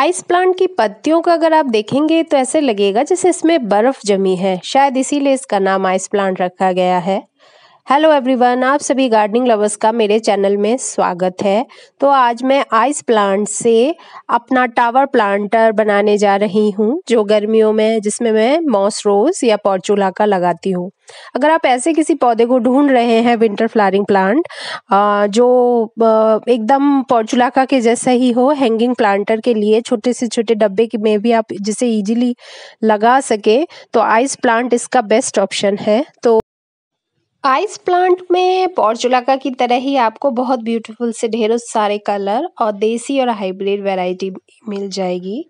Ice plant की पत्तियों का अगर आप देखेंगे तो ऐसे लगेगा जैसे इसमें बर्फ जमी है शायद इसीलिए इसका नाम आइस प्लांट रखा गया है हेलो एवरीवन आप सभी गार्डनिंग लवर्स का मेरे चैनल में स्वागत है तो आज मैं आइस प्लांट से अपना टावर प्लांटर बनाने जा रही हूँ जो गर्मियों में जिसमें मैं मॉस रोज या पॉर्चूला का लगाती हूँ अगर आप ऐसे किसी पौधे को ढूंढ रहे हैं विंटर फ्लावरिंग प्लांट जो एकदम पॉर्चुलाका के जैसा ही हो हैंगिंग प्लांटर के लिए छोटे से छोटे डब्बे में भी आप जिसे इजीली लगा सके तो आइस प्लांट इसका बेस्ट ऑप्शन है तो आइस प्लांट में पॉर्चुलाका की तरह ही आपको बहुत ब्यूटीफुल से ढेरों सारे कलर और देसी और हाइब्रिड वैरायटी मिल जाएगी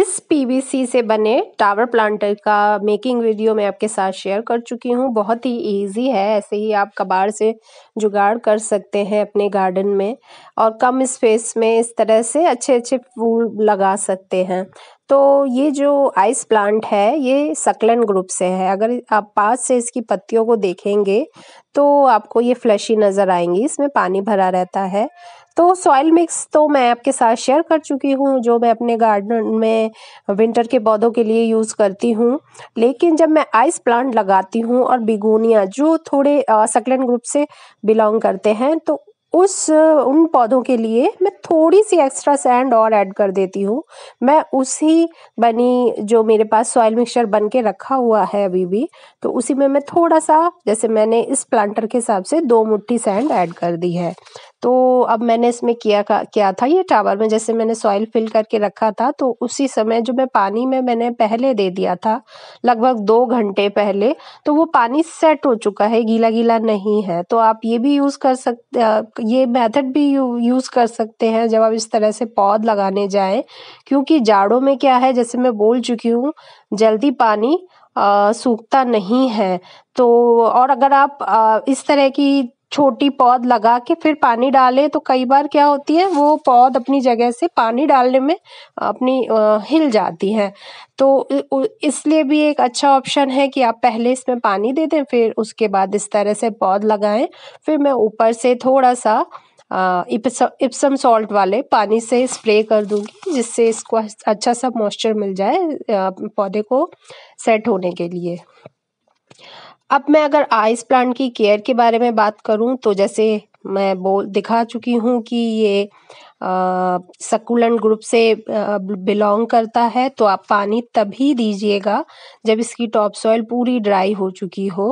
इस पीवीसी से बने टावर प्लांटर का मेकिंग वीडियो मैं आपके साथ शेयर कर चुकी हूँ बहुत ही इजी है ऐसे ही आप कबाड़ से जुगाड़ कर सकते हैं अपने गार्डन में और कम स्पेस में इस तरह से अच्छे अच्छे फूल लगा सकते हैं तो ये जो आइस प्लांट है ये सकलन ग्रुप से है अगर आप पास से इसकी पत्तियों को देखेंगे तो आपको ये फ्लशी नज़र आएंगी इसमें पानी भरा रहता है तो सॉइल मिक्स तो मैं आपके साथ शेयर कर चुकी हूँ जो मैं अपने गार्डन में विंटर के पौधों के लिए यूज़ करती हूँ लेकिन जब मैं आइस प्लांट लगाती हूँ और बिगोनिया जो थोड़े सकलन ग्रुप से बिलोंग करते हैं तो उस उन पौधों के लिए मैं थोड़ी सी एक्स्ट्रा सैंड और ऐड कर देती हूँ मैं उसी बनी जो मेरे पास सॉइल मिक्सचर बन के रखा हुआ है अभी भी तो उसी में मैं थोड़ा सा जैसे मैंने इस प्लांटर के हिसाब से दो मुट्ठी सैंड ऐड कर दी है तो अब मैंने इसमें किया का क्या था ये टावर में जैसे मैंने सॉइल फिल करके रखा था तो उसी समय जो मैं पानी में मैंने पहले दे दिया था लगभग दो घंटे पहले तो वो पानी सेट हो चुका है गीला गीला नहीं है तो आप ये भी यूज़ कर सकते ये मेथड भी यूज़ कर सकते हैं जब आप इस तरह से पौध लगाने जाए क्योंकि जाड़ों में क्या है जैसे मैं बोल चुकी हूँ जल्दी पानी सूखता नहीं है तो और अगर आप आ, इस तरह की छोटी पौध लगा के फिर पानी डालें तो कई बार क्या होती है वो पौध अपनी जगह से पानी डालने में अपनी हिल जाती है तो इसलिए भी एक अच्छा ऑप्शन है कि आप पहले इसमें पानी दे दें फिर उसके बाद इस तरह से पौध लगाएं फिर मैं ऊपर से थोड़ा सा इप्सम सॉल्ट वाले पानी से स्प्रे कर दूंगी जिससे इसको अच्छा सा मॉइस्चर मिल जाए पौधे को सेट होने के लिए अब मैं अगर आइस प्लांट की केयर के बारे में बात करूँ तो जैसे मैं बोल दिखा चुकी हूँ कि ये सकुलेंट ग्रुप से बिलोंग करता है तो आप पानी तभी दीजिएगा जब इसकी टॉप सॉइल पूरी ड्राई हो चुकी हो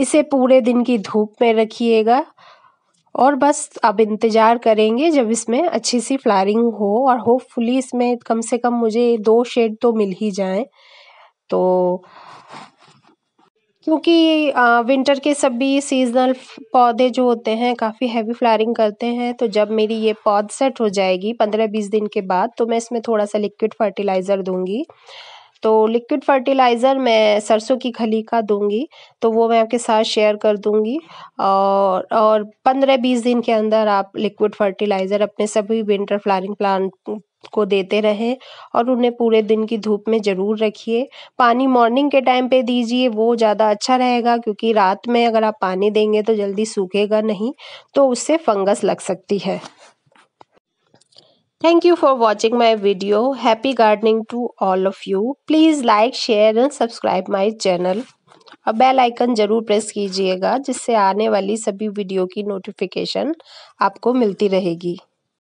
इसे पूरे दिन की धूप में रखिएगा और बस अब इंतज़ार करेंगे जब इसमें अच्छी सी फ्लारिंग हो और होपफुली इसमें कम से कम मुझे दो शेड तो मिल ही जाए तो क्योंकि विंटर के सभी सीजनल पौधे जो होते हैं काफ़ी हैवी फ्लारिंग करते हैं तो जब मेरी ये पौध सेट हो जाएगी पंद्रह बीस दिन के बाद तो मैं इसमें थोड़ा सा लिक्विड फर्टिलाइज़र दूँगी तो लिक्विड फर्टिलाइज़र मैं सरसों की खली का दूंगी तो वो मैं आपके साथ शेयर कर दूंगी और और पंद्रह बीस दिन के अंदर आप लिक्विड फर्टिलाइज़र अपने सभी विंटर फ्लावरिंग प्लांट को देते रहें और उन्हें पूरे दिन की धूप में ज़रूर रखिए पानी मॉर्निंग के टाइम पे दीजिए वो ज़्यादा अच्छा रहेगा क्योंकि रात में अगर आप पानी देंगे तो जल्दी सूखेगा नहीं तो उससे फंगस लग सकती है Thank you for watching my video. Happy gardening to all of you. Please like, share and subscribe my channel. और बेल आइकन ज़रूर प्रेस कीजिएगा जिससे आने वाली सभी वीडियो की नोटिफिकेशन आपको मिलती रहेगी